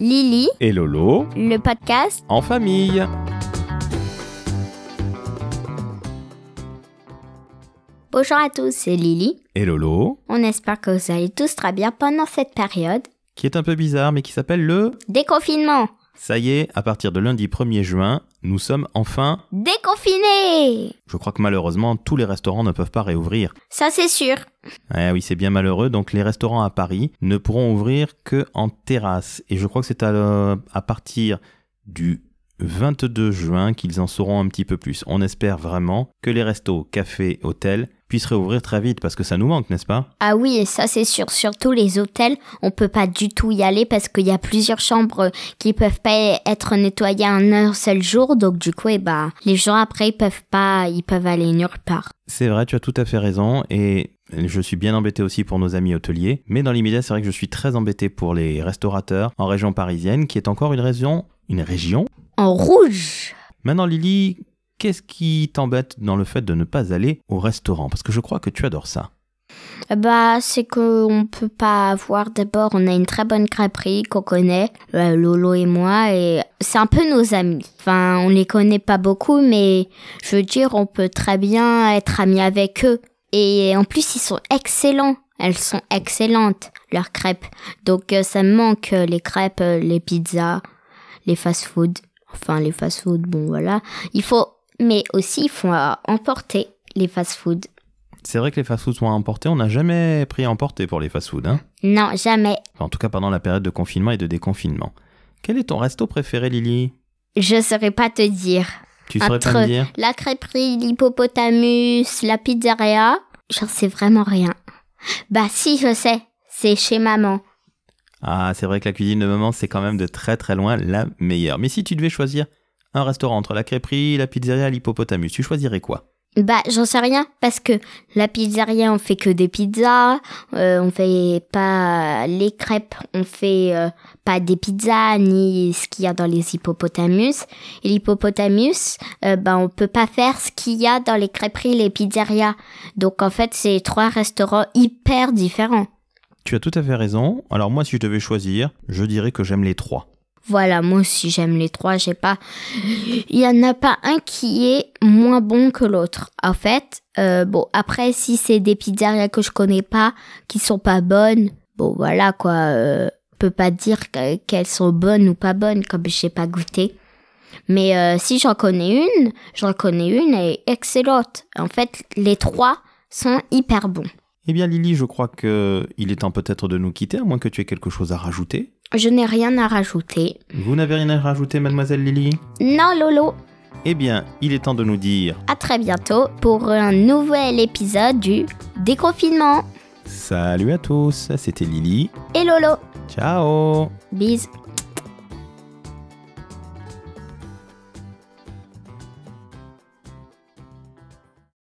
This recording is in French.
Lily et Lolo, le podcast en famille. Bonjour à tous, c'est Lily et Lolo. On espère que vous allez tous très bien pendant cette période qui est un peu bizarre mais qui s'appelle le déconfinement. Ça y est, à partir de lundi 1er juin, nous sommes enfin déconfinés. Je crois que malheureusement, tous les restaurants ne peuvent pas réouvrir. Ça c'est sûr. Eh oui, c'est bien malheureux. Donc les restaurants à Paris ne pourront ouvrir que en terrasse. Et je crois que c'est à, euh, à partir du 22 juin qu'ils en sauront un petit peu plus. On espère vraiment que les restos, cafés, hôtels serait réouvrir très vite parce que ça nous manque, n'est-ce pas Ah oui, et ça c'est sûr. Surtout les hôtels, on peut pas du tout y aller parce qu'il y a plusieurs chambres euh, qui peuvent pas être nettoyées en un seul jour. Donc du coup, et eh bah ben, les gens après ils peuvent pas, ils peuvent aller nulle part. C'est vrai, tu as tout à fait raison et je suis bien embêté aussi pour nos amis hôteliers, mais dans l'immédiat, c'est vrai que je suis très embêté pour les restaurateurs en région parisienne, qui est encore une région, une région en rouge. Maintenant, Lily, qu'est-ce qui t'embête dans le fait de ne pas aller au restaurant Parce que je crois que tu adores ça. Ah bah, c'est qu'on peut pas avoir. D'abord, on a une très bonne crêperie qu'on connaît, euh, Lolo et moi, et c'est un peu nos amis. Enfin, on les connaît pas beaucoup, mais je veux dire, on peut très bien être amis avec eux. Et en plus, ils sont excellents. Elles sont excellentes, leurs crêpes. Donc, euh, ça me manque euh, les crêpes, les pizzas, les fast-food. Enfin, les fast-food, bon voilà. Il faut mais aussi il font emporter les fast-foods. C'est vrai que les fast-foods sont à emporter. On n'a jamais pris à emporter pour les fast-foods, hein Non, jamais. En tout cas, pendant la période de confinement et de déconfinement. Quel est ton resto préféré, Lily Je ne saurais pas te dire. Tu saurais pas dire La crêperie, l'hippopotamus, la pizzeria, j'en sais vraiment rien. Bah si, je sais. C'est chez maman. Ah, c'est vrai que la cuisine de maman, c'est quand même de très très loin la meilleure. Mais si tu devais choisir un restaurant entre la crêperie, la pizzeria et l'hippopotamus. Tu choisirais quoi bah, j'en sais rien parce que la pizzeria, on fait que des pizzas, euh, on fait pas les crêpes, on fait euh, pas des pizzas ni ce qu'il y a dans les hippopotamus. Et l'hippopotamus, euh, bah, on peut pas faire ce qu'il y a dans les crêperies, les pizzerias. Donc en fait, c'est trois restaurants hyper différents. Tu as tout à fait raison. Alors moi, si je devais choisir, je dirais que j'aime les trois. Voilà, moi si j'aime les trois, j'ai pas. Il y en a pas un qui est moins bon que l'autre. En fait, euh, bon, après, si c'est des pizzerias que je connais pas, qui sont pas bonnes, bon voilà quoi, euh, peut pas dire qu'elles sont bonnes ou pas bonnes, comme j'ai pas goûté. Mais euh, si j'en connais une, j'en connais une, elle est excellente. En fait, les trois sont hyper bons. Eh bien Lily, je crois que il est temps peut-être de nous quitter, à moins que tu aies quelque chose à rajouter. Je n'ai rien à rajouter. Vous n'avez rien à rajouter, mademoiselle Lily Non, Lolo. Eh bien, il est temps de nous dire à très bientôt pour un nouvel épisode du déconfinement. Salut à tous, c'était Lily. Et Lolo. Ciao. Bisous.